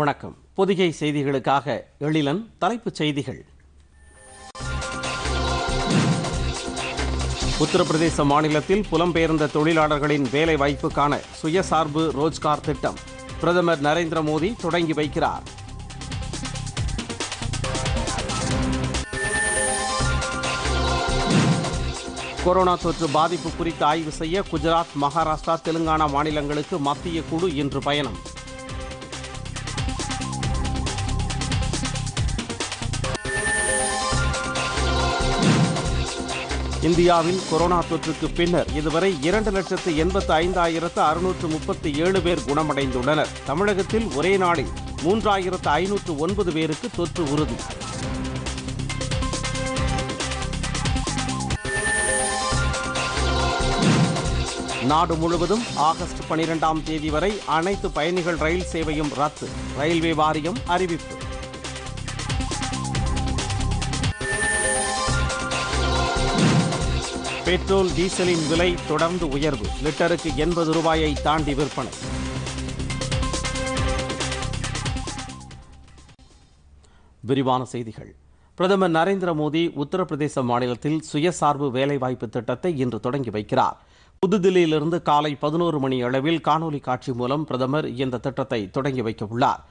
வணக்கம் பொதிகை செய்திகளுக்காக எழிலன் தலைப்புச் செய்திகள் உத்தரப்பிரதேச மாநிலத்தில் புலம்பெயர்ந்த தொழிலாளர்களின் வேலை வாய்ப்புக்கான சுயசார்பு ரோஜ்கார் திட்டம் பிரதமர் நரேந்திர மோடி தொடங்கி வைக்கிறார் கொரோனா தொற்று பாதிப்பு குறித்து ஆய்வு செய்ய குஜராத் மகாராஷ்டிரா தெலுங்கானா மாநிலங்களுக்கு மத்திய குழு இன்று பயணம் இந்தியாவில் கொரோனா தொற்றுக்கு பின்னர் இதுவரை இரண்டு லட்சத்து எண்பத்து ஐந்தாயிரத்து அறுநூற்று முப்பத்தி ஏழு பேர் குணமடைந்துள்ளனர் தமிழகத்தில் ஒரே நாளில் மூன்றாயிரத்து ஐநூற்று ஒன்பது பேருக்கு தொற்று உறுதி நாடு முழுவதும் ஆகஸ்ட் பனிரெண்டாம் தேதி வரை அனைத்து பயணிகள் ரயில் சேவையும் ரத்து ரயில்வே வாரியம் அறிவிப்பு பெட்ரோல் டீசலின் விலை தொடர்ந்து உயர்வு லிட்டருக்கு எண்பது ரூபாயை தாண்டி விற்பனை விரிவான செய்திகள் பிரதமர் நரேந்திர மோடி உத்தரப்பிரதேச மாநிலத்தில் சுயசார்பு வேலைவாய்ப்பு திட்டத்தை இன்று தொடங்கி வைக்கிறார் புதுதில்லியிலிருந்து காலை பதினோரு மணி அளவில் காணொலி காட்சி மூலம் பிரதமர் இந்த திட்டத்தை தொடங்கி வைக்க உள்ளார்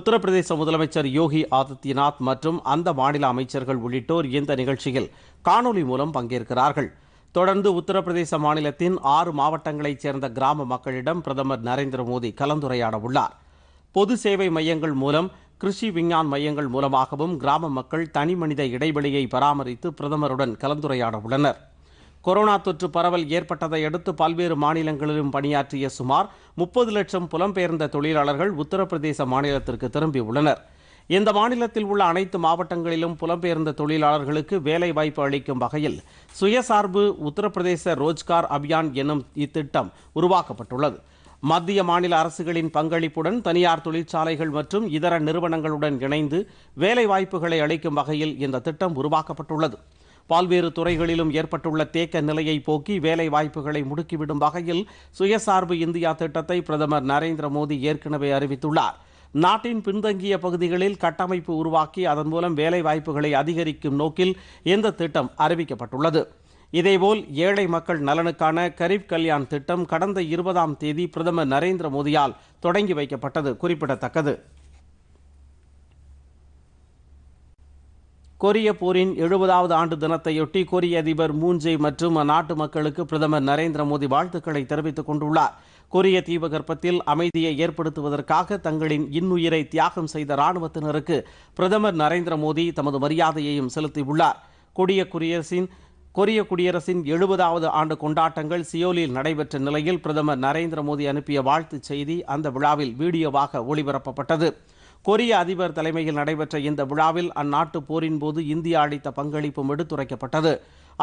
உத்தரப்பிரதேச முதலமைச்சர் யோகி ஆதித்யநாத் மற்றும் அந்த மாநில அமைச்சர்கள் உள்ளிட்டோர் இந்த நிகழ்ச்சியில் காணொலி மூலம் பங்கேற்கிறார்கள் தொடர்ந்து உத்தரப்பிரதேச மாநிலத்தின் ஆறு மாவட்டங்களைச் சேர்ந்த கிராம மக்களிடம் பிரதமர் நரேந்திர மோடி கலந்துரையாட உள்ளார் பொது சேவை மையங்கள் மூலம் கிருஷி விஞ்ஞான் மையங்கள் மூலமாகவும் கிராம மக்கள் தனிமனித இடைவெளியை பராமரித்து பிரதமருடன் கலந்துரையாட உள்ளனர் கொரோனா தொற்று பரவல் ஏற்பட்டதை அடுத்து பல்வேறு மாநிலங்களிலும் பணியாற்றிய சுமார் முப்பது லட்சம் புலம்பெயர்ந்த தொழிலாளர்கள் உத்தரப்பிரதேச மாநிலத்திற்கு திரும்பியுள்ளனர் இந்த மாநிலத்தில் உள்ள அனைத்து மாவட்டங்களிலும் புலம்பெயர்ந்த தொழிலாளர்களுக்கு வேலை வாய்ப்பு அளிக்கும் வகையில் சுயசார்பு உத்தரப்பிரதேச ரோஜ்கார் அபியான் எனும் இத்திட்டம் உருவாக்கப்பட்டுள்ளது மத்திய மாநில அரசுகளின் பங்களிப்புடன் தனியார் தொழிற்சாலைகள் மற்றும் இதர நிறுவனங்களுடன் இணைந்து வேலை வாய்ப்புகளை அளிக்கும் வகையில் இந்த திட்டம் உருவாக்கப்பட்டுள்ளது பல்வேறு துறைகளிலும் ஏற்பட்டுள்ள தேக்க நிலையை போக்கி வேலை வாய்ப்புகளை முடுக்கிவிடும் வகையில் சுயசார்பு இந்தியா திட்டத்தை பிரதமர் நரேந்திர மோடி ஏற்கனவே அறிவித்துள்ளார் நாட்டின் பின்தங்கிய பகுதிகளில் கட்டமைப்பு உருவாக்கி அதன் மூலம் வேலை வாய்ப்புகளை அதிகரிக்கும் நோக்கில் இந்த திட்டம் அறிவிக்கப்பட்டுள்ளது இதேபோல் ஏழை மக்கள் நலனுக்கான கரீப் கல்யாண் திட்டம் கடந்த இருபதாம் தேதி பிரதமர் நரேந்திர மோடியால் தொடங்கி வைக்கப்பட்டது குறிப்பிடத்தக்கது கொரிய போரின் எழுபதாவது ஆண்டு தினத்தையொட்டி கொரிய அதிபர் மூன் ஜே மற்றும் அந்நாட்டு மக்களுக்கு பிரதமர் நரேந்திர மோடி வாழ்த்துக்களை தெரிவித்துக் கொண்டுள்ளார் கொரிய தீபகற்பத்தில் அமைதியை ஏற்படுத்துவதற்காக தங்களின் இன்னுயிரை தியாகம் செய்த ராணுவத்தினருக்கு பிரதமர் நரேந்திர மோடி தமது மரியாதையையும் செலுத்தியுள்ளார் கொடிய குடியரசின் கொரிய குடியரசின் எழுபதாவது ஆண்டு கொண்டாட்டங்கள் சியோலில் நடைபெற்ற நிலையில் பிரதமர் நரேந்திர மோடி அனுப்பிய வாழ்த்துச் செய்தி அந்த விழாவில் வீடியோவாக ஒளிபரப்பப்பட்டது கொரிய அதிபர் தலைமையில் நடைபெற்ற இந்த விழாவில் அந்நாட்டு போரின் போது இந்தியா அளித்த பங்களிப்பும் எடுத்துரைக்கப்பட்டது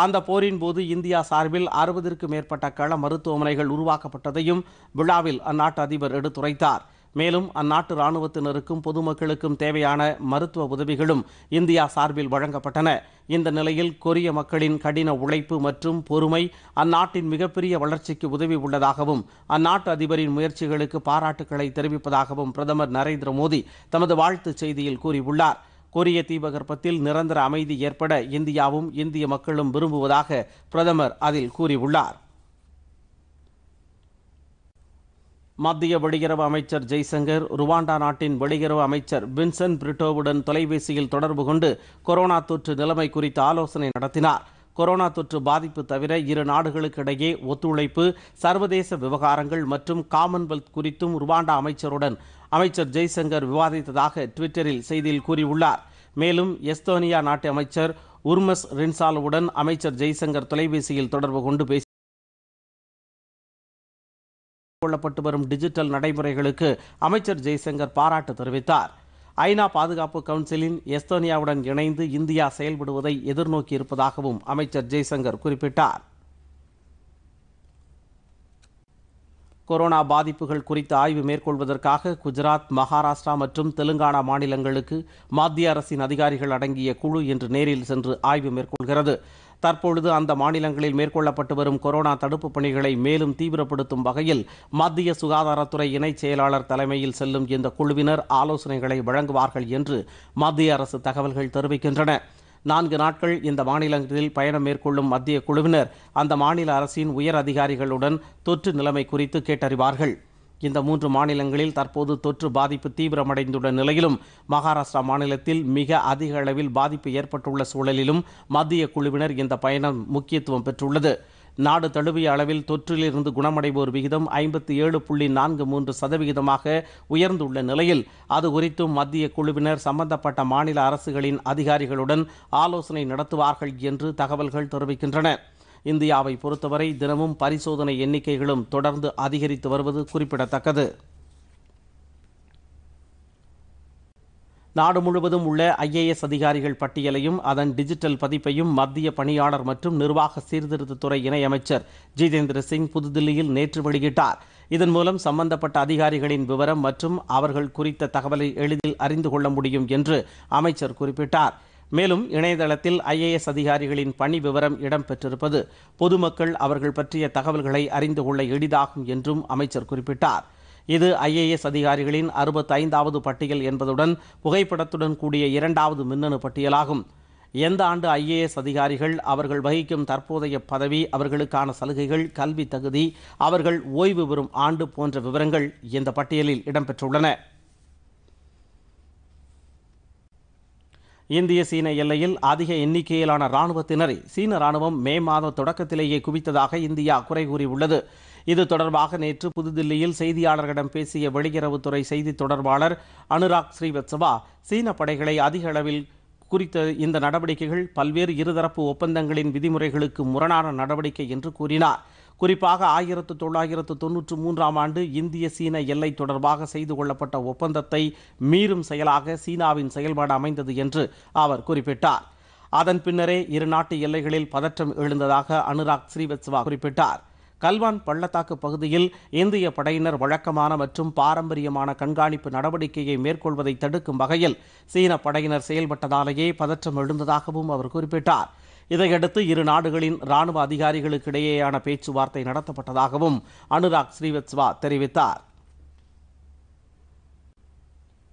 அந்த போரின் போது இந்தியா சார்பில் அறுபதிற்கு மேற்பட்ட கள மருத்துவமனைகள் உருவாக்கப்பட்டதையும் விழாவில் அந்நாட்டு அதிபர் எடுத்துரைத்தார் மேலும் அந்நாட்டு இராணுவத்தினருக்கும் பொதுமக்களுக்கும் தேவையான மருத்துவ உதவிகளும் இந்தியா சார்பில் வழங்கப்பட்டன இந்த நிலையில் கொரிய மக்களின் கடின உழைப்பு மற்றும் பொறுமை அந்நாட்டின் மிகப்பெரிய வளர்ச்சிக்கு உதவி உள்ளதாகவும் அந்நாட்டு அதிபரின் முயற்சிகளுக்கு பாராட்டுக்களை தெரிவிப்பதாகவும் பிரதமர் நரேந்திர மோடி தமது வாழ்த்துச் செய்தியில் கூறியுள்ளார் கொரிய தீபகற்பத்தில் நிரந்தர அமைதி ஏற்பட இந்தியாவும் இந்திய மக்களும் விரும்புவதாக பிரதமர் அதில் கூறியுள்ளார் மத்திய வெளியுறவு அமைச்சர் ஜெய்சங்கர் ருவாண்டா நாட்டின் வெளியுறவு அமைச்சர் வின்சென்ட் பிரிட்டோவுடன் தொலைபேசியில் தொடர்பு கொண்டு கொரோனா தொற்று நிலைமை குறித்து ஆலோசனை நடத்தினார் கொரோனா தொற்று பாதிப்பு தவிர இரு நாடுகளுக்கிடையே ஒத்துழைப்பு சர்வதேச விவகாரங்கள் மற்றும் காமன்வெல்த் குறித்தும் ருவாண்டா அமைச்சருடன் அமைச்சர் ஜெய்சங்கர் விவாதித்ததாக ட்விட்டரில் செய்தியில் கூறியுள்ளார் மேலும் எஸ்தோனியா நாட்டு அமைச்சர் உர்மஸ் ரின்சாலுவுடன் அமைச்சர் ஜெய்சங்கர் தொலைபேசியில் தொடர்பு கொண்டு பேசி கொள்ளப்பட்டு வரும் டிஜிட்டல் நடைமுறைகளுக்கு அமைச்சர் ஜெய்சங்கர் பாராட்டு தெரிவித்தார் ஐநா பாதுகாப்பு கவுன்சிலின் எஸ்தோனியாவுடன் இணைந்து இந்தியா செயல்படுவதை எதிர்நோக்கியிருப்பதாகவும் அமைச்சர் ஜெய்சங்கர் குறிப்பிட்டார் கொரோனா பாதிப்புகள் குறித்து ஆய்வு மேற்கொள்வதற்காக குஜராத் மகாராஷ்டிரா மற்றும் தெலுங்கானா மாநிலங்களுக்கு மத்திய அரசின் அதிகாரிகள் அடங்கிய குழு இன்று நேரில் சென்று ஆய்வு மேற்கொள்கிறது தற்பொழுது அந்த மாநிலங்களில் மேற்கொள்ளப்பட்டு வரும் கொரோனா தடுப்பு பணிகளை மேலும் தீவிரப்படுத்தும் வகையில் மத்திய சுகாதாரத்துறை இணைச் செயலாளர் தலைமையில் செல்லும் இந்த குழுவினர் ஆலோசனைகளை வழங்குவார்கள் என்று மத்திய அரசு தகவல்கள் தெரிவிக்கின்றன நான்கு நாட்கள் இந்த மாநிலங்களில் பயணம் மேற்கொள்ளும் மத்திய குழுவினர் அந்த மாநில அரசின் உயர் அதிகாரிகளுடன் தொற்று நிலைமை குறித்து கேட்டறிவார்கள் இந்த மூன்று மாநிலங்களில் தற்போது தொற்று பாதிப்பு தீவிரமடைந்துள்ள நிலையிலும் மகாராஷ்டிரா மாநிலத்தில் மிக அதிக அளவில் பாதிப்பு ஏற்பட்டுள்ள சூழலிலும் மத்திய குழுவினர் இந்த பயணம் முக்கியத்துவம் பெற்றுள்ளது நாடு தழுவிய அளவில் தொற்றிலிருந்து குணமடைவோர் விகிதம் ஐம்பத்தி ஏழு புள்ளி நான்கு மூன்று சதவிகிதமாக உயர்ந்துள்ள நிலையில் அது குறித்தும் மத்திய குழுவினர் சம்பந்தப்பட்ட மாநில அரசுகளின் அதிகாரிகளுடன் ஆலோசனை நடத்துவார்கள் என்று தகவல்கள் தெரிவிக்கின்றன இந்தியாவை பொறுத்தவரை தினமும் பரிசோதனை எண்ணிக்கைகளும் தொடர்ந்து அதிகரித்து வருவது குறிப்பிடத்தக்கது நாடு முழுவதும் உள்ள ஐஏஎஸ் அதிகாரிகள் பட்டியலையும் அதன் டிஜிட்டல் பதிப்பையும் மத்திய பணியாளர் மற்றும் நிர்வாக சீர்திருத்தத்துறை இணையமைச்சர் ஜிதேந்திர சிங் புதுதில்லியில் நேற்று வெளியிட்டார் இதன் மூலம் சம்பந்தப்பட்ட அதிகாரிகளின் விவரம் மற்றும் அவர்கள் குறித்த தகவலை எளிதில் அறிந்து கொள்ள முடியும் என்று அமைச்சர் குறிப்பிட்டார் மேலும் இணையதளத்தில் ஐஏஎஸ் அதிகாரிகளின் பணி விவரம் இடம்பெற்றிருப்பது பொதுமக்கள் அவர்கள் பற்றிய தகவல்களை அறிந்து கொள்ள எளிதாகும் என்றும் அமைச்சர் குறிப்பிட்டார் இது ஐஏஎஸ் அதிகாரிகளின் அறுபத்தைந்தாவது பட்டியல் என்பதுடன் புகைப்படத்துடன் கூடிய இரண்டாவது மின்னணு பட்டியலாகும் எந்த ஆண்டு ஐஏஎஸ் அதிகாரிகள் அவர்கள் வகிக்கும் தற்போதைய பதவி அவர்களுக்கான சலுகைகள் கல்வி தகுதி அவர்கள் ஓய்வு பெறும் ஆண்டு போன்ற விவரங்கள் இந்த பட்டியலில் இடம்பெற்றுள்ளன இந்திய சீன எல்லையில் அதிக எண்ணிக்கையிலான ராணுவத்தினரை சீன ராணுவம் மே மாத தொடக்கத்திலேயே குவித்ததாக இந்தியா குறை கூறியுள்ளது இது தொடர்பாக நேற்று புதுதில்லியில் செய்தியாளர்களிடம் பேசிய வெளியுறவுத்துறை செய்தி தொடர்பாளர் அனுராக் ஸ்ரீவத்சவா சீன படைகளை அதிக அளவில் குறித்த இந்த நடவடிக்கைகள் பல்வேறு இருதரப்பு ஒப்பந்தங்களின் விதிமுறைகளுக்கு முரணான நடவடிக்கை என்று கூறினார் குறிப்பாக ஆயிரத்து தொள்ளாயிரத்து தொன்னூற்று மூன்றாம் ஆண்டு இந்திய சீன எல்லை தொடர்பாக செய்து கொள்ளப்பட்ட ஒப்பந்தத்தை மீறும் செயலாக சீனாவின் செயல்பாடு அமைந்தது என்று அவர் குறிப்பிட்டார் அதன் பின்னரே இரு நாட்டு எல்லைகளில் பதற்றம் எழுந்ததாக அனுராக் ஸ்ரீவத்சவா குறிப்பிட்டார் கல்வான் பள்ளத்தாக்கு பகுதியில் இந்திய படையினர் வழக்கமான மற்றும் பாரம்பரியமான கண்காணிப்பு நடவடிக்கையை மேற்கொள்வதை தடுக்கும் வகையில் சீன படையினர் செயல்பட்டதாலேயே பதற்றம் எழுந்ததாகவும் அவர் குறிப்பிட்டார் இதையடுத்து இரு நாடுகளின் ராணுவ அதிகாரிகளுக்கு இடையேயான பேச்சுவார்த்தை நடத்தப்பட்டதாகவும் அனுராக் ஸ்ரீவத்ஸ்வா தெரிவித்தார்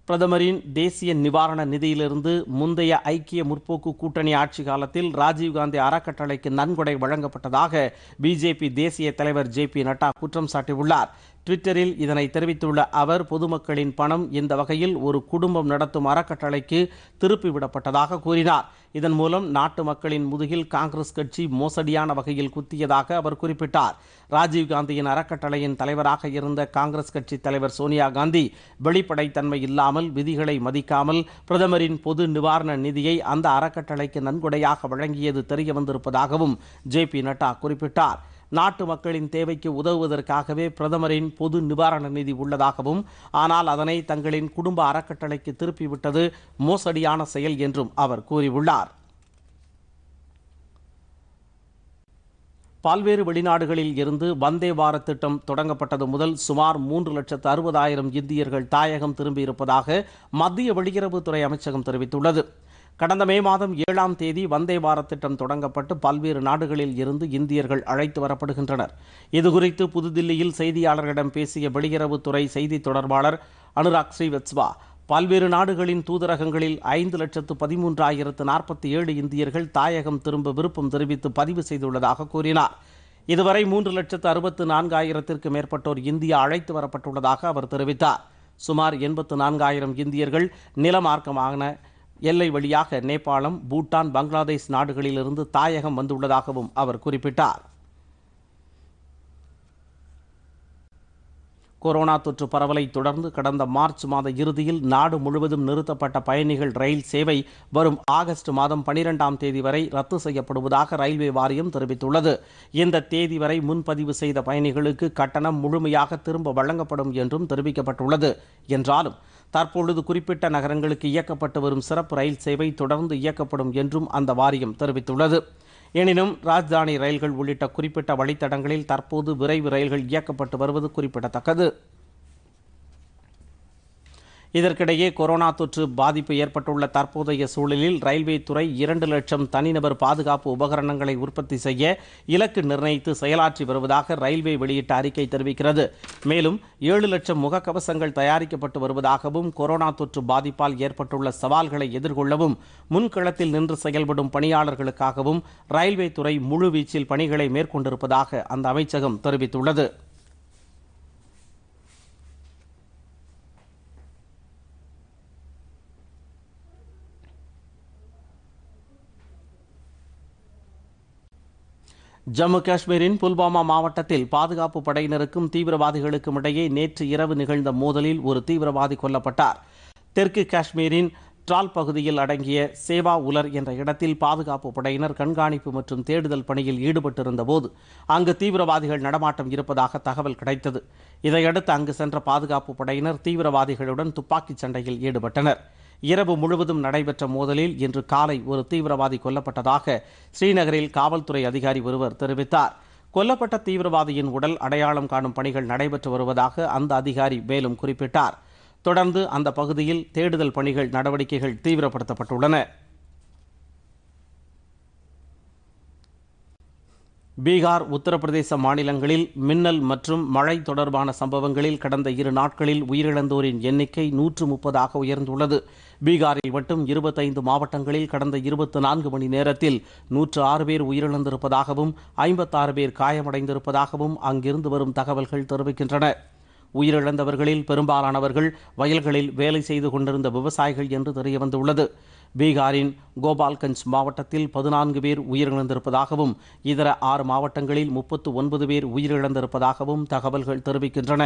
பிரதமரின் தேசிய நிவாரண நிதியிலிருந்து முந்தைய ஐக்கிய முற்போக்கு கூட்டணி ஆட்சி காலத்தில் ராஜீவ்காந்தி அறக்கட்டளைக்கு நன்கொடை வழங்கப்பட்டதாக பிஜேபி தேசிய தலைவர் ஜே பி நட்டா குற்றம் சாட்டியுள்ளார் ட்விட்டரில் இதனை தெரிவித்துள்ள அவர் பொதுமக்களின் பணம் இந்த வகையில் ஒரு குடும்பம் நடத்தும் அறக்கட்டளைக்கு திருப்பிவிடப்பட்டதாக கூறினார் இதன் மூலம் நாட்டு மக்களின் முதுகில் காங்கிரஸ் கட்சி மோசடியான வகையில் குத்தியதாக அவர் குறிப்பிட்டார் ராஜீவ்காந்தியின் அறக்கட்டளையின் தலைவராக இருந்த காங்கிரஸ் கட்சி தலைவர் சோனியா காந்தி வெளிப்படைத்தன்மை இல்லாமல் விதிகளை மதிக்காமல் பிரதமரின் பொது நிவாரண நிதியை அந்த அறக்கட்டளைக்கு நன்கொடையாக வழங்கியது தெரியவந்திருப்பதாகவும் ஜே பி நட்டா குறிப்பிட்டார் நாட்டு மக்களின் தேவைக்கு உதவுவதற்காகவே பிரதமரின் பொது நிவாரண நிதி உள்ளதாகவும் ஆனால் அதனை தங்களின் குடும்ப அறக்கட்டளைக்கு திருப்பிவிட்டது மோசடியான செயல் என்றும் அவர் கூறியுள்ளார் பல்வேறு வெளிநாடுகளில் இருந்து வந்தே பாரத் திட்டம் தொடங்கப்பட்டது முதல் சுமார் மூன்று லட்சத்து அறுபதாயிரம் இந்தியர்கள் தாயகம் திரும்பியிருப்பதாக மத்திய வெளியுறவுத்துறை அமைச்சகம் தெரிவித்துள்ளது கடந்த மே மாதம் ஏழாம் தேதி வந்தே பாரத் திட்டம் தொடங்கப்பட்டு பல்வேறு நாடுகளில் இருந்து இந்தியர்கள் அழைத்து வரப்படுகின்றனர் இதுகுறித்து புதுதில்லியில் செய்தியாளர்களிடம் பேசிய வெளியுறவுத்துறை செய்தி தொடர்பாளர் அனுராக் ஸ்ரீவத்ஸ்வா பல்வேறு நாடுகளின் தூதரகங்களில் ஐந்து லட்சத்து பதிமூன்றாயிரத்து நாற்பத்தி ஏழு இந்தியர்கள் தாயகம் திரும்ப விருப்பம் தெரிவித்து பதிவு செய்துள்ளதாக கூறினார் இதுவரை மூன்று லட்சத்து அறுபத்து நான்காயிரத்திற்கு மேற்பட்டோர் இந்தியா அழைத்து வரப்பட்டுள்ளதாக அவர் தெரிவித்தார் சுமார் எண்பத்து நான்காயிரம் இந்தியர்கள் நிலமார்க்கமான எல்லை வழியாக நேபாளம் பூட்டான் பங்களாதேஷ் நாடுகளிலிருந்து தாயகம் வந்துள்ளதாகவும் அவர் குறிப்பிட்டார் கொரோனா தொற்று பரவலை தொடர்ந்து கடந்த மார்ச் மாத இறுதியில் நாடு முழுவதும் நிறுத்தப்பட்ட பயணிகள் ரயில் சேவை வரும் ஆகஸ்ட் மாதம் பனிரெண்டாம் தேதி வரை ரத்து செய்யப்படுவதாக ரயில்வே வாரியம் தெரிவித்துள்ளது இந்த தேதி வரை முன்பதிவு செய்த பயணிகளுக்கு கட்டணம் முழுமையாக திரும்ப வழங்கப்படும் என்றும் தெரிவிக்கப்பட்டுள்ளது என்றாலும் தற்பொழுது குறிப்பிட்ட நகரங்களுக்கு இயக்கப்பட்டு வரும் சிறப்பு ரயில் சேவை தொடர்ந்து இயக்கப்படும் என்றும் அந்த வாரியம் தெரிவித்துள்ளது எனினும் ராஜ்தானி ரயில்கள் உள்ளிட்ட குறிப்பிட்ட வழித்தடங்களில் தற்போது விரைவு ரயில்கள் இயக்கப்பட்டு வருவது குறிப்பிடத்தக்கது இதற்கிடையே கொரோனா தொற்று பாதிப்பு ஏற்பட்டுள்ள தற்போதைய சூழலில் ரயில்வே துறை இரண்டு லட்சம் தனிநபர் பாதுகாப்பு உபகரணங்களை உற்பத்தி செய்ய இலக்கு நிர்ணயித்து செயலாற்றி வருவதாக ரயில்வே வெளியிட்ட அறிக்கை தெரிவிக்கிறது மேலும் ஏழு லட்சம் முகக்கவசங்கள் தயாரிக்கப்பட்டு வருவதாகவும் கொரோனா தொற்று பாதிப்பால் ஏற்பட்டுள்ள சவால்களை எதிர்கொள்ளவும் முன்களத்தில் நின்று செயல்படும் பணியாளர்களுக்காகவும் ரயில்வே துறை முழுவீச்சில் பணிகளை மேற்கொண்டிருப்பதாக அந்த அமைச்சகம் தெரிவித்துள்ளது ஜம்மு காஷ்மீரின் புல்வாமா மாவட்டத்தில் பாதுகாப்பு படையினருக்கும் தீவிரவாதிகளுக்கும் இடையே நேற்று இரவு நிகழ்ந்த மோதலில் ஒரு தீவிரவாதி கொல்லப்பட்டார் தெற்கு காஷ்மீரின் ட்ரால் பகுதியில் அடங்கிய சேவா உலர் என்ற இடத்தில் பாதுகாப்பு படையினர் கண்காணிப்பு மற்றும் தேடுதல் பணியில் ஈடுபட்டிருந்தபோது அங்கு தீவிரவாதிகள் நடமாட்டம் இருப்பதாக தகவல் கிடைத்தது இதையடுத்து அங்கு சென்ற பாதுகாப்பு படையினர் தீவிரவாதிகளுடன் துப்பாக்கிச் சண்டையில் ஈடுபட்டனர் இரவு முழுவதும் நடைபெற்ற மோதலில் இன்று காலை ஒரு தீவிரவாதி கொல்லப்பட்டதாக ஸ்ரீநகரில் காவல்துறை அதிகாரி ஒருவர் தெரிவித்தார் கொல்லப்பட்ட தீவிரவாதியின் உடல் அடையாளம் காணும் பணிகள் நடைபெற்று வருவதாக அந்த அதிகாரி மேலும் குறிப்பிட்டார் தொடர்ந்து அந்த பகுதியில் தேடுதல் பணிகள் நடவடிக்கைகள் தீவிரப்படுத்தப்பட்டுள்ளன பீகார் உத்தரப்பிரதேச மாநிலங்களில் மின்னல் மற்றும் மழை தொடர்பான சம்பவங்களில் கடந்த இரு நாட்களில் உயிரிழந்தோரின் எண்ணிக்கை நூற்று முப்பதாக உயர்ந்துள்ளது பீகாரில் மட்டும் இருபத்தைந்து மாவட்டங்களில் கடந்த இருபத்தி நான்கு மணி நேரத்தில் நூற்று ஆறு பேர் உயிரிழந்திருப்பதாகவும் ஐம்பத்தாறு பேர் காயமடைந்திருப்பதாகவும் அங்கிருந்து வரும் தகவல்கள் தெரிவிக்கின்றன உயிரிழந்தவர்களில் பெரும்பாலானவர்கள் வயல்களில் வேலை செய்து கொண்டிருந்த விவசாயிகள் என்று தெரியவந்துள்ளது பீகாரின் கோபால்கஞ்ச் மாவட்டத்தில் பதினான்கு பேர் உயிரிழந்திருப்பதாகவும் இதர ஆறு மாவட்டங்களில் முப்பத்து ஒன்பது பேர் உயிரிழந்திருப்பதாகவும் தகவல்கள் தெரிவிக்கின்றன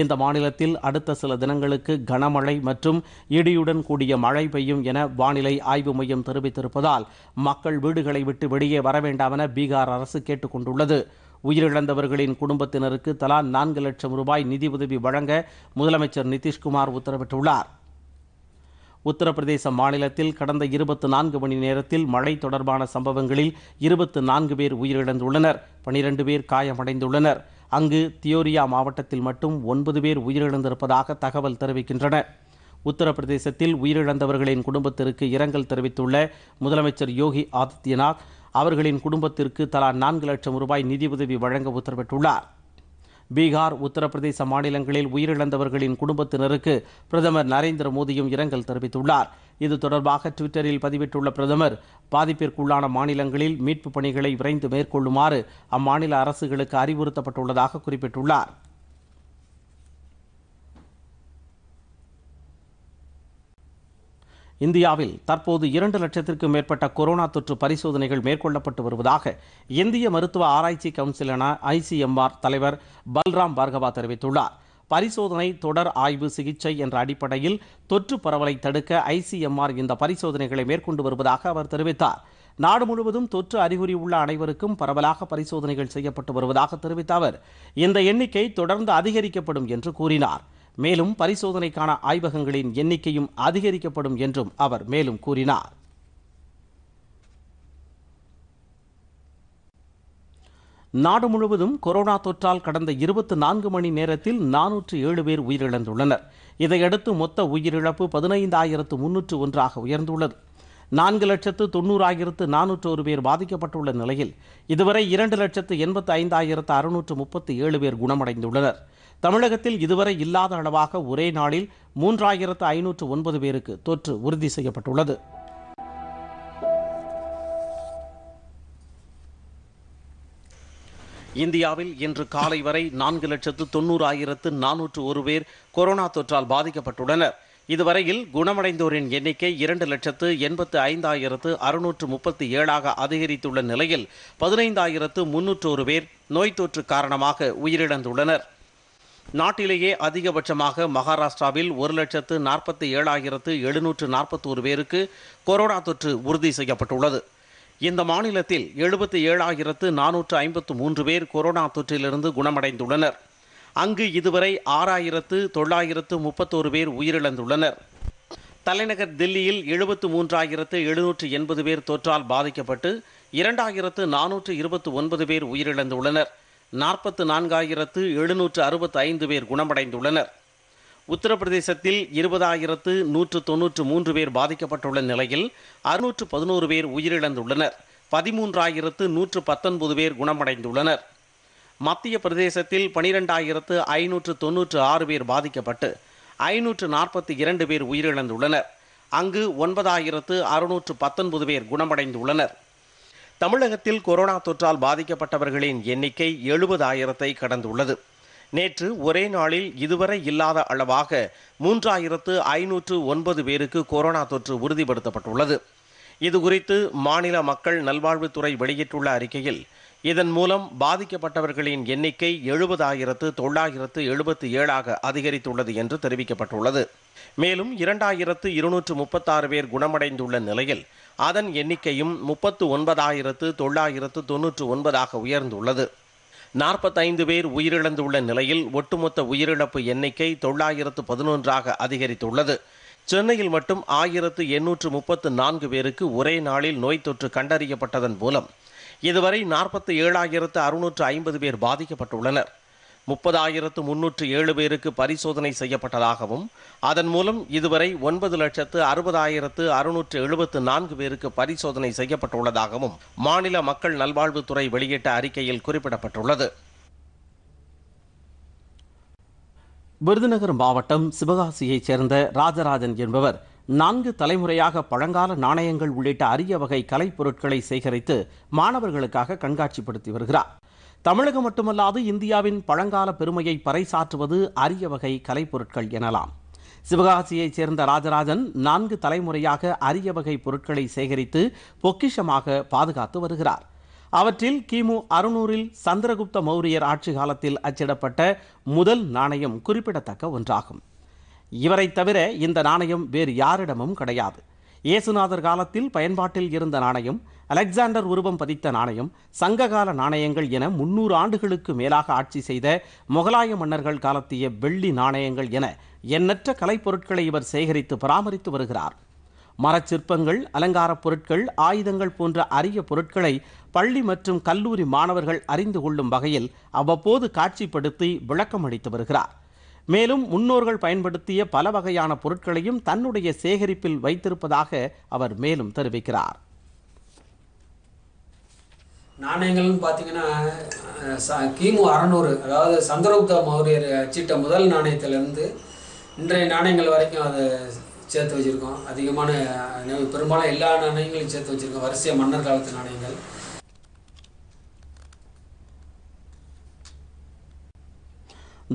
இந்த மாநிலத்தில் அடுத்த சில தினங்களுக்கு கனமழை மற்றும் இடியுடன் கூடிய மழை பெய்யும் என வானிலை ஆய்வு மையம் தெரிவித்திருப்பதால் மக்கள் வீடுகளை விட்டு வெளியே வர வேண்டாம் என பீகார் அரசு கேட்டுக்கொண்டுள்ளது உயிரிழந்தவர்களின் குடும்பத்தினருக்கு தலா நான்கு லட்சம் ரூபாய் நிதி உதவி வழங்க முதலமைச்சர் நிதிஷ்குமார் உத்தரவிட்டுள்ளார் உத்தரப்பிரதேச மாநிலத்தில் கடந்த இருபத்தி நான்கு மணி நேரத்தில் மழை தொடர்பான சம்பவங்களில் இருபத்து நான்கு பேர் உயிரிழந்துள்ளனர் பனிரண்டு பேர் காயமடைந்துள்ளனர் அங்கு தியோரியா மாவட்டத்தில் மட்டும் ஒன்பது பேர் உயிரிழந்திருப்பதாக தகவல் தெரிவிக்கின்றன உத்தரப்பிரதேசத்தில் உயிரிழந்தவர்களின் குடும்பத்திற்கு இரங்கல் தெரிவித்துள்ள முதலமைச்சர் யோகி ஆதித்யநாத் அவர்களின் குடும்பத்திற்கு தலா நான்கு லட்சம் ரூபாய் நிதியுதவி வழங்க உத்தரவிட்டுள்ளார் பீகார் உத்தரப்பிரதேச மாநிலங்களில் உயிரிழந்தவர்களின் குடும்பத்தினருக்கு பிரதமர் நரேந்திர மோடியும் இரங்கல் தெரிவித்துள்ளார் இது தொடர்பாக டுவிட்டரில் பதிவிட்டுள்ள பிரதமர் பாதிப்பிற்குள்ளான மாநிலங்களில் மீட்பு பணிகளை விரைந்து மேற்கொள்ளுமாறு அம்மாநில அரசுகளுக்கு அறிவுறுத்தப்பட்டுள்ளதாக குறிப்பிட்டுள்ளார் இந்தியாவில் தற்போது இரண்டு லட்சத்திற்கும் மேற்பட்ட கொரோனா தொற்று பரிசோதனைகள் மேற்கொள்ளப்பட்டு வருவதாக இந்திய மருத்துவ ஆராய்ச்சி கவுன்சிலான ஐசிஎம்ஆர் தலைவர் பல்ராம் பார்கவா தெரிவித்துள்ளார் பரிசோதனை தொடர் ஆய்வு சிகிச்சை என்ற அடிப்படையில் தொற்று பரவலை தடுக்க ஐசிஎம்ஆர் இந்த பரிசோதனைகளை மேற்கொண்டு வருவதாக அவர் தெரிவித்தார் நாடு முழுவதும் தொற்று அறிகுறி உள்ள அனைவருக்கும் பரவலாக பரிசோதனைகள் செய்யப்பட்டு வருவதாக தெரிவித்த அவர் இந்த எண்ணிக்கை தொடர்ந்து அதிகரிக்கப்படும் என்று கூறினார் மேலும் பரிசோதனைக்கான ஆய்வகங்களின் எண்ணிக்கையும் அதிகரிக்கப்படும் என்றும் அவர் மேலும் கூறினார் நாடு முழுவதும் கொரோனா தொற்றால் கடந்த இருபத்தி நான்கு மணி நேரத்தில் நானூற்று ஏழு பேர் உயிரிழந்துள்ளனர் இதையடுத்து மொத்த உயிரிழப்பு பதினைந்தாயிரத்து முன்னூற்று ஒன்றாக உயர்ந்துள்ளது நான்கு லட்சத்து ஆயிரத்து நானூற்று ஒரு பேர் பாதிக்கப்பட்டுள்ள நிலையில் இதுவரை இரண்டு லட்சத்து எண்பத்து ஐந்தாயிரத்து அறுநூற்று முப்பத்தி ஏழு பேர் குணமடைந்துள்ளனர் தமிழகத்தில் இதுவரை இல்லாத அளவாக ஒரே நாளில் மூன்றாயிரத்து ஐநூற்று ஒன்பது பேருக்கு தொற்று உறுதி செய்யப்பட்டுள்ளது இந்தியாவில் இன்று காலை வரை நான்கு லட்சத்து தொண்ணூறாயிரத்து நானூற்று ஒரு பேர் கொரோனா தொற்றால் பாதிக்கப்பட்டுள்ளனர் இதுவரையில் குணமடைந்தோரின் எண்ணிக்கை இரண்டு லட்சத்து எண்பத்து ஐந்தாயிரத்து அறுநூற்று முப்பத்தி ஏழாக அதிகரித்துள்ள நிலையில் பதினைந்தாயிரத்து முன்னூற்றோரு பேர் நோய் தொற்று காரணமாக உயிரிழந்துள்ளனர் நாட்டிலேயே அதிகபட்சமாக மகாராஷ்டிராவில் ஒரு லட்சத்து நாற்பத்தி ஏழாயிரத்து எழுநூற்று நாற்பத்தோரு பேருக்கு கொரோனா தொற்று உறுதி செய்யப்பட்டுள்ளது இந்த மாநிலத்தில் எழுபத்தி ஏழாயிரத்து நானூற்று ஐம்பத்து மூன்று பேர் கொரோனா தொற்றிலிருந்து குணமடைந்துள்ளனர் அங்கு இதுவரை ஆறாயிரத்து தொள்ளாயிரத்து முப்பத்தோரு பேர் உயிரிழந்துள்ளனர் தலைநகர் தில்லியில் எழுபத்து மூன்றாயிரத்து எழுநூற்று எண்பது பேர் தொற்றால் பாதிக்கப்பட்டு இரண்டாயிரத்து நானூற்று இருபத்தி ஒன்பது பேர் உயிரிழந்துள்ளனர் நாற்பத்து நான்காயிரத்து எழுநூற்று அறுபத்து ஐந்து பேர் குணமடைந்துள்ளனர் உத்தரப்பிரதேசத்தில் இருபதாயிரத்து நூற்று தொன்னூற்று மூன்று பேர் பாதிக்கப்பட்டுள்ள நிலையில் அறுநூற்று பதினோரு பேர் உயிரிழந்துள்ளனர் பதிமூன்றாயிரத்து நூற்று பத்தொன்பது பேர் குணமடைந்துள்ளனர் மத்திய பிரதேசத்தில் பனிரெண்டாயிரத்து ஐநூற்று தொன்னூற்று ஆறு பேர் பாதிக்கப்பட்டு ஐநூற்று நாற்பத்தி இரண்டு பேர் உயிரிழந்துள்ளனர் அங்கு ஒன்பதாயிரத்து அறுநூற்று பத்தொன்பது பேர் குணமடைந்துள்ளனர் தமிழகத்தில் கொரோனா தொற்றால் பாதிக்கப்பட்டவர்களின் எண்ணிக்கை எழுபதாயிரத்தை கடந்துள்ளது நேற்று ஒரே நாளில் இதுவரை இல்லாத அளவாக மூன்றாயிரத்து ஐநூற்று ஒன்பது பேருக்கு கொரோனா தொற்று உறுதிப்படுத்தப்பட்டுள்ளது இதுகுறித்து மாநில மக்கள் நல்வாழ்வுத்துறை வெளியிட்டுள்ள அறிக்கையில் இதன் மூலம் பாதிக்கப்பட்டவர்களின் எண்ணிக்கை எழுபதாயிரத்து தொள்ளாயிரத்து எழுபத்தி ஏழாக அதிகரித்துள்ளது என்று தெரிவிக்கப்பட்டுள்ளது மேலும் இரண்டாயிரத்து இருநூற்று முப்பத்தாறு பேர் குணமடைந்துள்ள நிலையில் அதன் எண்ணிக்கையும் முப்பத்து ஒன்பதாயிரத்து தொள்ளாயிரத்து தொன்னூற்று ஒன்பதாக உயர்ந்துள்ளது நாற்பத்தைந்து பேர் உயிரிழந்துள்ள நிலையில் ஒட்டுமொத்த உயிரிழப்பு எண்ணிக்கை தொள்ளாயிரத்து பதினொன்றாக அதிகரித்துள்ளது சென்னையில் மட்டும் ஆயிரத்து எண்ணூற்று முப்பத்து நான்கு பேருக்கு ஒரே நாளில் நோய் தொற்று கண்டறியப்பட்டதன் மூலம் இதுவரை நாற்பத்தி ஏழாயிரத்து அறுநூற்று ஐம்பது பேர் பாதிக்கப்பட்டுள்ளனர் முப்பதாயிரத்து முன்னூற்று ஏழு பேருக்கு பரிசோதனை செய்யப்பட்டதாகவும் அதன் மூலம் இதுவரை ஒன்பது லட்சத்து அறுபதாயிரத்து அறுநூற்று எழுபத்து நான்கு பேருக்கு பரிசோதனை செய்யப்பட்டுள்ளதாகவும் மாநில மக்கள் நல்வாழ்வுத்துறை வெளியிட்ட அறிக்கையில் குறிப்பிடப்பட்டுள்ளது விருதுநகர் மாவட்டம் சிவகாசியைச் சேர்ந்த ராஜராஜன் என்பவர் நான்கு தலைமுறையாக பழங்கால நாணயங்கள் உள்ளிட்ட அரிய வகை கலைப்பொருட்களை சேகரித்து மாணவர்களுக்காக கண்காட்சிப்படுத்தி வருகிறார் தமிழகம் மட்டுமல்லாது இந்தியாவின் பழங்கால பெருமையை பறைசாற்றுவது அரிய வகை கலைப்பொருட்கள் எனலாம் சிவகாசியைச் சேர்ந்த ராஜராஜன் நான்கு தலைமுறையாக அரிய வகை பொருட்களை சேகரித்து பொக்கிஷமாக பாதுகாத்து வருகிறார் அவற்றில் கிமு அறுநூறில் சந்திரகுப்த மௌரியர் ஆட்சி காலத்தில் அச்சிடப்பட்ட முதல் நாணயம் குறிப்பிடத்தக்க ஒன்றாகும் இவரை தவிர இந்த நாணயம் வேறு யாரிடமும் கிடையாது இயேசுநாதர் காலத்தில் பயன்பாட்டில் இருந்த நாணயம் அலெக்சாண்டர் உருவம் பதித்த நாணயம் சங்ககால நாணயங்கள் என முன்னூறு ஆண்டுகளுக்கு மேலாக ஆட்சி செய்த முகலாய மன்னர்கள் காலத்திய வெள்ளி நாணயங்கள் என எண்ணற்ற கலைப்பொருட்களை இவர் சேகரித்து பராமரித்து வருகிறார் மரச்சிற்பங்கள் அலங்காரப் பொருட்கள் ஆயுதங்கள் போன்ற அரிய பொருட்களை பள்ளி மற்றும் கல்லூரி மாணவர்கள் அறிந்து கொள்ளும் வகையில் அவ்வப்போது காட்சிப்படுத்தி விளக்கமளித்து வருகிறார் மேலும் முன்னோர்கள் பயன்படுத்திய பல வகையான பொருட்களையும் தன்னுடைய சேகரிப்பில் வைத்திருப்பதாக அவர் மேலும் தெரிவிக்கிறார் நாணயங்கள்னு பார்த்தீங்கன்னா கிமு அறநூறு அதாவது சந்திரகுப்த மௌரியர் அச்சிட்ட முதல் நாணயத்திலேருந்து இன்றைய நாணயங்கள் வரைக்கும் அதை சேர்த்து வச்சுருக்கோம் அதிகமான பெரும்பாலும் எல்லா நாணயங்களையும் சேர்த்து வச்சுருக்கோம் வரிசையாக மன்னர் காலத்து நாணயங்கள்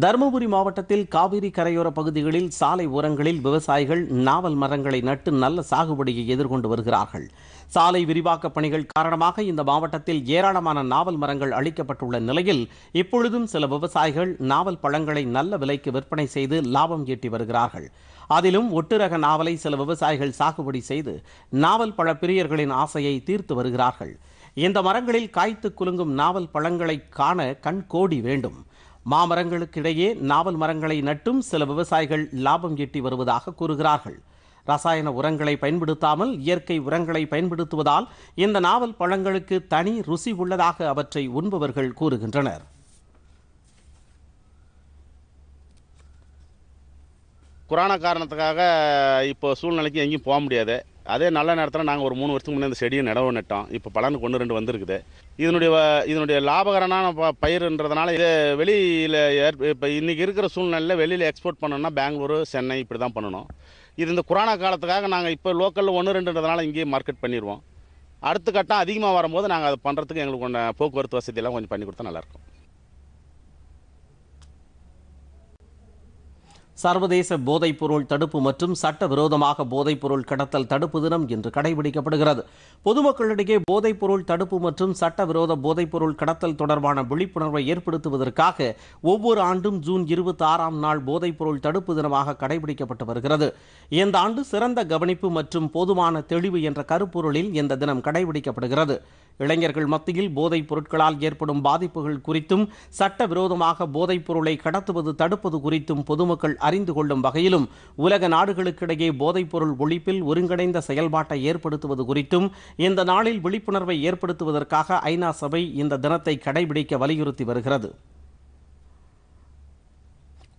தருமபுரி மாவட்டத்தில் காவிரி கரையோர பகுதிகளில் சாலை ஓரங்களில் விவசாயிகள் நாவல் மரங்களை நட்டு நல்ல சாகுபடியை எதிர்கொண்டு வருகிறார்கள் சாலை விரிவாக்க பணிகள் காரணமாக இந்த மாவட்டத்தில் ஏராளமான நாவல் மரங்கள் அளிக்கப்பட்டுள்ள நிலையில் இப்பொழுதும் சில விவசாயிகள் நாவல் பழங்களை நல்ல விலைக்கு விற்பனை செய்து லாபம் ஈட்டி வருகிறார்கள் அதிலும் ஒட்டுரக நாவலை சில விவசாயிகள் சாகுபடி செய்து நாவல் பழ பிரியர்களின் ஆசையை தீர்த்து வருகிறார்கள் இந்த மரங்களில் காய்த்து குலுங்கும் நாவல் பழங்களை காண கண் கோடி வேண்டும் மாமரங்களுக்கிடையே நாவல் மரங்களை நட்டும் சில விவசாயிகள் லாபம் ஈட்டி வருவதாக கூறுகிறார்கள் ரசாயன உரங்களை பயன்படுத்தாமல் இயற்கை உரங்களை பயன்படுத்துவதால் இந்த நாவல் பழங்களுக்கு தனி ருசி உள்ளதாக அவற்றை உண்பவர்கள் கூறுகின்றனர் கொரோனா காரணத்துக்காக இப்போ சூழ்நிலைக்கு எங்கேயும் போக முடியாது அதே நல்ல நேரத்தில் நாங்கள் ஒரு மூணு வருஷத்துக்கு முன்னே இந்த செடியை நடவு நட்டோம் இப்போ பலனுக்கு ஒன்று ரெண்டு வந்திருக்குது இதனுடைய இதனுடைய லாபகரமான ப பயிர்ன்றதுனால இது வெளியில் ஏற் இப்போ இன்றைக்கி இருக்கிற சூழ்நிலையில் வெளியில் எக்ஸ்போர்ட் பண்ணணும்னா பெங்களூரு சென்னை இப்படி தான் பண்ணணும் இது இந்த கொரோனா காலத்துக்காக நாங்கள் இப்போ லோக்கலில் ஒன்று ரெண்டுன்றதுனால இங்கேயே மார்க்கெட் பண்ணிடுவோம் அடுத்த கட்டம் அதிகமாக வரும்போது நாங்கள் அதை பண்ணுறதுக்கு எங்களுக்கு போக்குவரத்து வசதியெல்லாம் கொஞ்சம் பண்ணி கொடுத்தா நல்லாயிருக்கும் சர்வதேச போதைப்பொருள் தடுப்பு மற்றும் சட்டவிரோதமாக போதைப்பொருள் கடத்தல் தடுப்பு தினம் இன்று கடைபிடிக்கப்படுகிறது பொதுமக்களிடையே போதைப்பொருள் தடுப்பு மற்றும் சட்டவிரோத போதைப்பொருள் கடத்தல் தொடர்பான விழிப்புணர்வை ஏற்படுத்துவதற்காக ஒவ்வொரு ஆண்டும் ஜூன் இருபத்தி ஆறாம் நாள் பொருள் தடுப்பு தினமாக கடைபிடிக்கப்பட்டு வருகிறது இந்த ஆண்டு சிறந்த கவனிப்பு மற்றும் போதுமான தெளிவு என்ற கருப்பொருளில் இந்த தினம் கடைபிடிக்கப்படுகிறது இளைஞர்கள் மத்தியில் போதைப் பொருட்களால் ஏற்படும் பாதிப்புகள் குறித்தும் சட்டவிரோதமாக போதைப் பொருளை கடத்துவது தடுப்பது குறித்தும் பொதுமக்கள் அறிந்து கொள்ளும் வகையிலும் உலக நாடுகளுக்கிடையே போதைப் பொருள் ஒழிப்பில் ஒருங்கிணைந்த செயல்பாட்டை ஏற்படுத்துவது குறித்தும் இந்த நாளில் விழிப்புணர்வை ஏற்படுத்துவதற்காக ஐநா சபை இந்த தினத்தை கடைபிடிக்க வலியுறுத்தி வருகிறது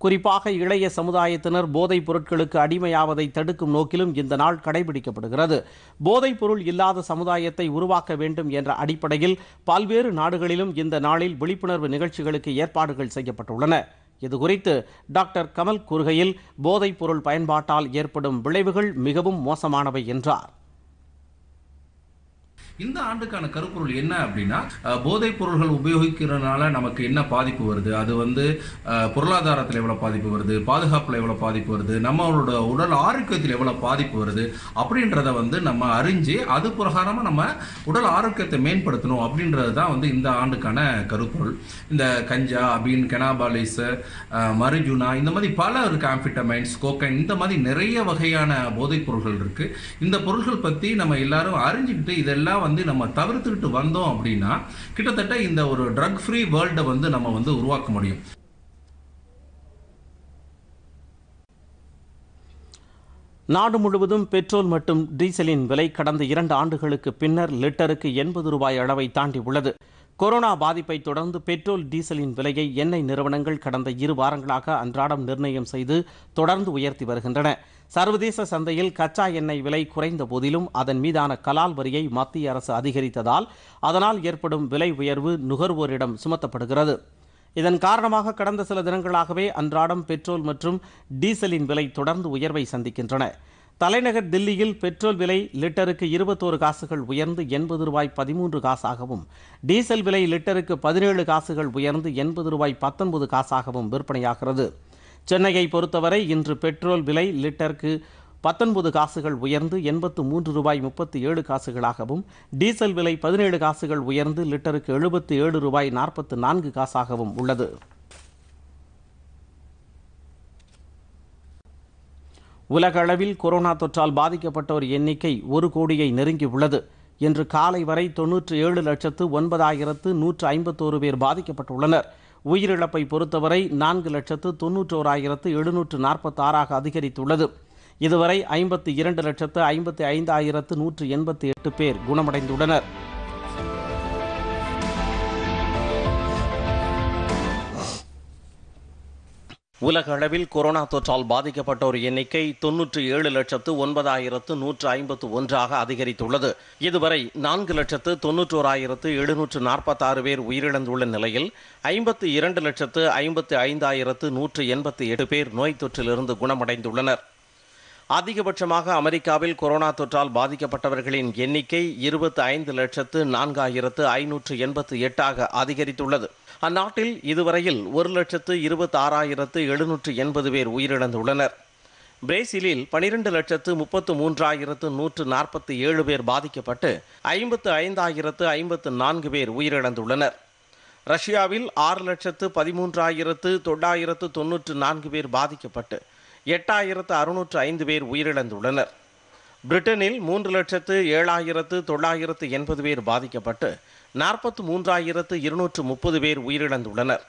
குறிப்பாக இளைய சமுதாயத்தினர் போதைப் பொருட்களுக்கு அடிமையாவதை தடுக்கும் நோக்கிலும் இந்த நாள் கடைபிடிக்கப்படுகிறது போதைப் பொருள் இல்லாத சமுதாயத்தை உருவாக்க வேண்டும் என்ற அடிப்படையில் பல்வேறு நாடுகளிலும் இந்த நாளில் விழிப்புணர்வு நிகழ்ச்சிகளுக்கு ஏற்பாடுகள் செய்யப்பட்டுள்ளன இதுகுறித்து டாக்டர் கமல் கூறுகையில் போதைப் பொருள் பயன்பாட்டால் ஏற்படும் விளைவுகள் மிகவும் மோசமானவை என்றார் இந்த ஆண்டுக்கான கருப்பொருள் என்ன அப்படின்னா போதைப் பொருள்கள் உபயோகிக்கிறதுனால நமக்கு என்ன பாதிப்பு வருது அது வந்து பொருளாதாரத்தில் எவ்வளோ பாதிப்பு வருது பாதுகாப்பில் எவ்வளோ பாதிப்பு வருது நம்மளோட உடல் ஆரோக்கியத்தில் எவ்வளோ பாதிப்பு வருது அப்படின்றத வந்து நம்ம அறிஞ்சு அது பிரகாரமாக நம்ம உடல் ஆரோக்கியத்தை மேம்படுத்தணும் அப்படின்றது தான் வந்து இந்த ஆண்டுக்கான கருப்பொருள் இந்த கஞ்சா அபின் கெனாபாலிஸ் மரிஜுனா இந்த மாதிரி பல இருக்கு ஆம்பிட்டமைன்ஸ் கோக்கைன் இந்த மாதிரி நிறைய வகையான போதைப் பொருள்கள் இருக்குது இந்த பொருள்கள் பற்றி நம்ம எல்லாரும் அறிஞ்சுக்கிட்டு இதெல்லாம் வந்து நம்ம தவிர்த்துக்கிட்டு வந்தோம் அப்படின்னா கிட்டத்தட்ட இந்த ஒரு ட்ரக் ஃப்ரீ வேர்ல்டை வந்து நம்ம வந்து உருவாக்க முடியும் நாடு முழுவதும் பெட்ரோல் மற்றும் டீசலின் விலை கடந்த இரண்டு ஆண்டுகளுக்கு பின்னர் லிட்டருக்கு எண்பது ரூபாய் அளவை தாண்டி உள்ளது கொரோனா பாதிப்பை தொடர்ந்து பெட்ரோல் டீசலின் விலையை எண்ணெய் நிறுவனங்கள் கடந்த இரு வாரங்களாக அன்றாடம் நிர்ணயம் செய்து தொடர்ந்து உயர்த்தி வருகின்றன சர்வதேச சந்தையில் கச்சா எண்ணெய் விலை குறைந்த போதிலும் அதன் மீதான கலால் வரியை மத்திய அரசு அதிகரித்ததால் அதனால் ஏற்படும் விலை உயர்வு நுகர்வோரிடம் சுமத்தப்படுகிறது இதன் காரணமாக கடந்த சில தினங்களாகவே அன்றாடம் பெட்ரோல் மற்றும் டீசலின் விலை தொடர்ந்து உயர்வை சந்திக்கின்றன தலைநகர் தில்லியில் பெட்ரோல் விலை லிட்டருக்கு இருபத்தோரு காசுகள் உயர்ந்து எண்பது ரூபாய் பதிமூன்று காசாகவும் டீசல் விலை லிட்டருக்கு பதினேழு காசுகள் உயர்ந்து எண்பது ரூபாய் பத்தொன்பது காசாகவும் விற்பனையாகிறது சென்னையை பொறுத்தவரை இன்று பெட்ரோல் விலை லிட்டருக்கு பத்தொன்பது காசுகள் உயர்ந்து எண்பத்து மூன்று ரூபாய் முப்பத்தி ஏழு காசுகளாகவும் டீசல் விலை பதினேழு காசுகள் உயர்ந்து லிட்டருக்கு எழுபத்து ஏழு ரூபாய் நாற்பத்து நான்கு காசாகவும் உள்ளது உலக அளவில் கொரோனா தொற்றால் பாதிக்கப்பட்டோர் எண்ணிக்கை ஒரு கோடியை நெருங்கியுள்ளது இன்று காலை வரை தொன்னூற்று ஏழு லட்சத்து ஒன்பதாயிரத்து நூற்று ஐம்பத்தோரு பேர் பாதிக்கப்பட்டுள்ளனர் உயிரிழப்பை பொறுத்தவரை நான்கு லட்சத்து தொன்னூற்றோராயிரத்து எழுநூற்று நாற்பத்தாறாக அதிகரித்துள்ளது இதுவரை ஐம்பத்தி இரண்டு லட்சத்து ஐம்பத்தி ஐந்தாயிரத்து நூற்று எண்பத்தி எட்டு பேர் குணமடைந்துள்ளனர் உலக அளவில் கொரோனா தொற்றால் பாதிக்கப்பட்டோர் எண்ணிக்கை தொன்னூற்றி ஏழு லட்சத்து ஒன்பதாயிரத்து நூற்று ஐம்பத்து ஒன்றாக அதிகரித்துள்ளது இதுவரை நான்கு லட்சத்து தொன்னூற்றோராயிரத்து எழுநூற்று நாற்பத்தாறு பேர் உயிரிழந்துள்ள நிலையில் ஐம்பத்து இரண்டு லட்சத்து ஐம்பத்து ஐந்தாயிரத்து நூற்று எண்பத்தி எட்டு பேர் நோய் தொற்றிலிருந்து குணமடைந்துள்ளனர் அதிகபட்சமாக அமெரிக்காவில் கொரோனா தொற்றால் பாதிக்கப்பட்டவர்களின் எண்ணிக்கை இருபத்தி ஐந்து லட்சத்து நான்காயிரத்து ஐநூற்று எண்பத்து எட்டாக அதிகரித்துள்ளது அந்நாட்டில் இதுவரையில் ஒரு லட்சத்து இருபத்தி ஆறாயிரத்து எழுநூற்று எண்பது பேர் உயிரிழந்துள்ளனர் பிரேசிலில் பனிரெண்டு லட்சத்து முப்பத்து மூன்றாயிரத்து நூற்று நாற்பத்தி ஏழு பேர் பாதிக்கப்பட்டு ஐம்பத்து ஐந்தாயிரத்து ஐம்பத்து நான்கு பேர் உயிரிழந்துள்ளனர் ரஷ்யாவில் ஆறு லட்சத்து பதிமூன்றாயிரத்து தொள்ளாயிரத்து தொன்னூற்று நான்கு பேர் பாதிக்கப்பட்டு எட்டாயிரத்து அறுநூற்று ஐந்து பேர் உயிரிழந்துள்ளனர் பிரிட்டனில் மூன்று லட்சத்து ஏழாயிரத்து தொள்ளாயிரத்து எண்பது பேர் பாதிக்கப்பட்டு நாற்பத்து மூன்றாயிரத்து இருநூற்று முப்பது பேர் உயிரிழந்துள்ளனர்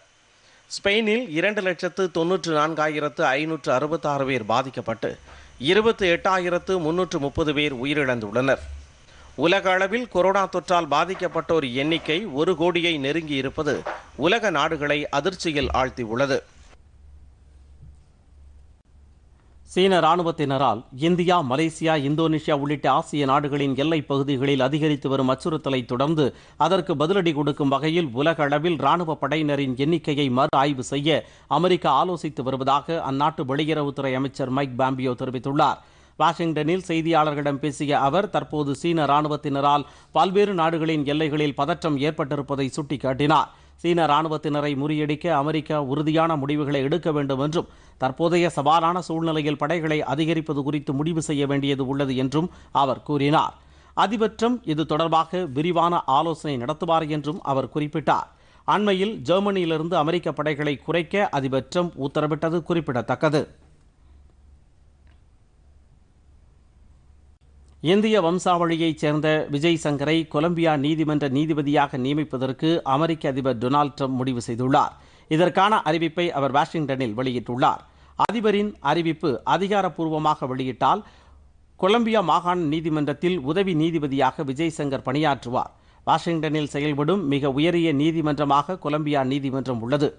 ஸ்பெயினில் இரண்டு லட்சத்து தொன்னூற்று நான்காயிரத்து ஐநூற்று அறுபத்தாறு பேர் பாதிக்கப்பட்டு இருபத்தி எட்டாயிரத்து முன்னூற்று முப்பது பேர் உயிரிழந்துள்ளனர் உலக அளவில் கொரோனா தொற்றால் பாதிக்கப்பட்டோர் எண்ணிக்கை ஒரு கோடியை நெருங்கி இருப்பது உலக நாடுகளை அதிர்ச்சியில் ஆழ்த்தியுள்ளது சீன ராணுவத்தினரால் இந்தியா மலேசியா இந்தோனேஷியா உள்ளிட்ட ஆசிய நாடுகளின் எல்லைப் பகுதிகளில் அதிகரித்து வரும் அச்சுறுத்தலை தொடர்ந்து அதற்கு பதிலடி கொடுக்கும் வகையில் உலக அளவில் ராணுவ படையினரின் எண்ணிக்கையை மறு ஆய்வு செய்ய அமெரிக்கா ஆலோசித்து வருவதாக அந்நாட்டு வெளியுறவுத்துறை அமைச்சர் மைக் பாம்பியோ தெரிவித்துள்ளார் வாஷிங்டனில் செய்தியாளர்களிடம் பேசிய அவர் தற்போது சீன ராணுவத்தினரால் பல்வேறு நாடுகளின் எல்லைகளில் பதற்றம் ஏற்பட்டிருப்பதை சுட்டிக்காட்டினார் சீன ராணுவத்தினரை முறியடிக்க அமெரிக்கா உறுதியான முடிவுகளை எடுக்க வேண்டும் என்றும் தற்போதைய சவாலான சூழ்நிலையில் படைகளை அதிகரிப்பது குறித்து முடிவு செய்ய வேண்டியது உள்ளது என்றும் அவர் கூறினார் அதிபர் இது தொடர்பாக விரிவான ஆலோசனை நடத்துவார் என்றும் அவர் குறிப்பிட்டார் அண்மையில் ஜெர்மனியிலிருந்து அமெரிக்க படைகளை குறைக்க அதிபர் உத்தரவிட்டது குறிப்பிடத்தக்கது இந்திய வம்சாவளியைச் சேர்ந்த விஜய் சங்கரை கொலம்பியா நீதிமன்ற நீதிபதியாக நியமிப்பதற்கு அமெரிக்க அதிபர் டொனால்ட் ட்ரம்ப் முடிவு செய்துள்ளார் இதற்கான அறிவிப்பை அவர் வாஷிங்டனில் வெளியிட்டுள்ளார் அதிபரின் அறிவிப்பு அதிகாரப்பூர்வமாக வெளியிட்டால் கொலம்பியா மாகாண நீதிமன்றத்தில் உதவி நீதிபதியாக விஜய் சங்கர் பணியாற்றுவார் வாஷிங்டனில் செயல்படும் மிக உயரிய நீதிமன்றமாக கொலம்பியா நீதிமன்றம் உள்ளது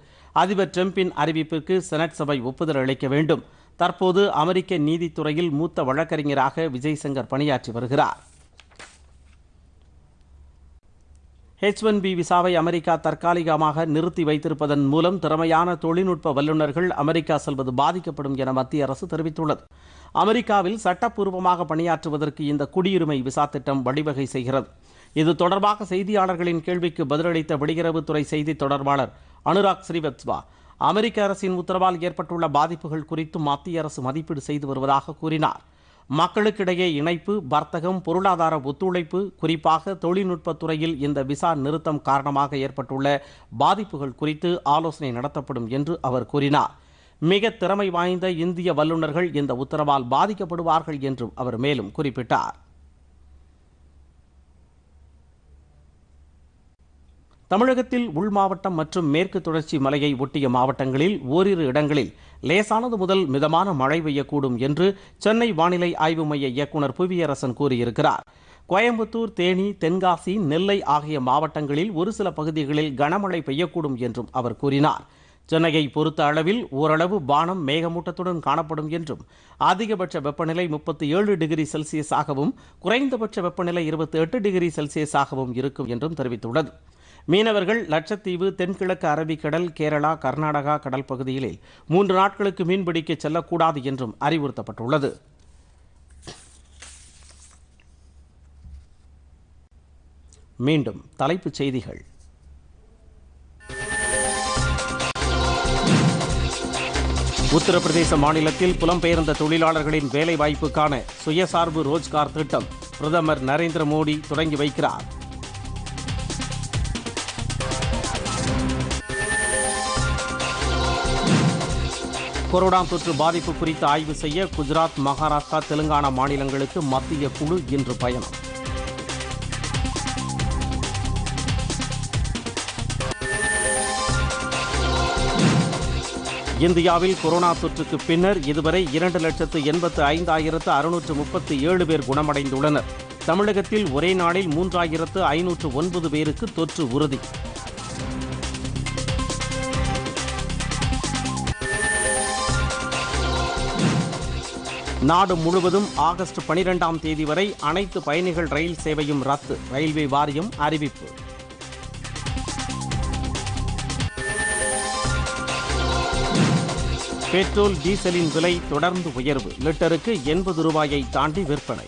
அதிபர் டிரம்பின் அறிவிப்புக்கு செனட் சபை ஒப்புதல் அளிக்க வேண்டும் தற்போது அமெரிக்க நீதித்துறையில் மூத்த வழக்கறிஞராக விஜய் சங்கர் பணியாற்றி வருகிறார் ஹெச் ஒன் பி விசாவை அமெரிக்கா தற்காலிகமாக நிறுத்தி வைத்திருப்பதன் மூலம் திறமையான தொழில்நுட்ப வல்லுநர்கள் அமெரிக்கா செல்வது பாதிக்கப்படும் என மத்திய அரசு தெரிவித்துள்ளது அமெரிக்காவில் சட்டப்பூர்வமாக பணியாற்றுவதற்கு இந்த குடியுரிமை விசா திட்டம் வழிவகை செய்கிறது இது தொடர்பாக செய்தியாளர்களின் கேள்விக்கு பதிலளித்த வெளியுறவுத்துறை செய்தி தொடர்பாளர் அனுராக் ஸ்ரீவத்ஸ்வா அமெரிக்க அரசின் உத்தரவால் ஏற்பட்டுள்ள பாதிப்புகள் குறித்து மத்திய அரசு மதிப்பீடு செய்து வருவதாக கூறினார் மக்களுக்கிடையே இணைப்பு வர்த்தகம் பொருளாதார ஒத்துழைப்பு குறிப்பாக தொழில்நுட்பத்துறையில் இந்த விசா நிறுத்தம் காரணமாக ஏற்பட்டுள்ள பாதிப்புகள் குறித்து ஆலோசனை நடத்தப்படும் என்று அவர் கூறினார் மிக திறமை வாய்ந்த இந்திய வல்லுநர்கள் இந்த உத்தரவால் பாதிக்கப்படுவார்கள் என்றும் அவர் மேலும் குறிப்பிட்டார் தமிழகத்தில் உள் மாவட்டம் மற்றும் மேற்கு தொடர்ச்சி மலையை ஒட்டிய மாவட்டங்களில் ஓரிரு இடங்களில் லேசானது முதல் மிதமான மழை பெய்யக்கூடும் என்று சென்னை வானிலை ஆய்வு மைய இயக்குநர் புவியரசன் கூறியிருக்கிறார் கோயம்புத்தூர் தேனி தென்காசி நெல்லை ஆகிய மாவட்டங்களில் ஒரு சில பகுதிகளில் கனமழை பெய்யக்கூடும் என்றும் அவர் கூறினார் சென்னையை பொறுத்த அளவில் ஓரளவு வானம் மேகமூட்டத்துடன் காணப்படும் என்றும் அதிகபட்ச வெப்பநிலை முப்பத்தி ஏழு டிகிரி செல்சியஸாகவும் குறைந்தபட்ச வெப்பநிலை இருபத்தி எட்டு டிகிரி செல்சியஸாகவும் இருக்கும் என்றும் தெரிவித்துள்ளது மீனவர்கள் லட்சத்தீவு தென்கிழக்கு அரபிக்கடல் கேரளா கர்நாடகா கடல் பகுதிகளில் மூன்று நாட்களுக்கு மீன்பிடிக்க செல்லக்கூடாது என்றும் அறிவுறுத்தப்பட்டுள்ளது மீண்டும் தலைப்புச் செய்திகள் உத்தரப்பிரதேச மாநிலத்தில் புலம்பெயர்ந்த தொழிலாளர்களின் வேலைவாய்ப்புக்கான சுயசார்பு ரோஜ்கார் திட்டம் பிரதமர் நரேந்திர மோடி தொடங்கி வைக்கிறார் கொரோனா தொற்று பாதிப்பு குறித்து ஆய்வு செய்ய குஜராத் மகாராஷ்டிரா தெலுங்கானா மாநிலங்களுக்கு மத்திய குழு இன்று பயணம் இந்தியாவில் கொரோனா தொற்றுக்கு பின்னர் இதுவரை இரண்டு லட்சத்து எண்பத்து ஐந்தாயிரத்து அறுநூற்று முப்பத்தி ஏழு பேர் குணமடைந்துள்ளனர் தமிழகத்தில் ஒரே நாளில் மூன்றாயிரத்து ஐநூற்று ஒன்பது பேருக்கு தொற்று உறுதி நாடு முழுவதும் ஆகஸ்ட் பனிரெண்டாம் தேதி வரை அனைத்து பயணிகள் ரயில் சேவையும் ரத்து ரயில்வே வாரியம் அறிவிப்பு பெட்ரோல் டீசலின் விலை தொடர்ந்து உயர்வு லிட்டருக்கு எண்பது ரூபாயை தாண்டி விற்பனை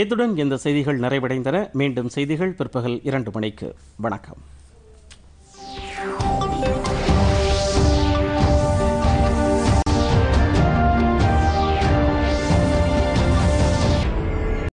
இத்துடன் இந்த செய்திகள் நிறைவடைந்தன மீண்டும் செய்திகள் பிற்பகல் இரண்டு மணிக்கு வணக்கம்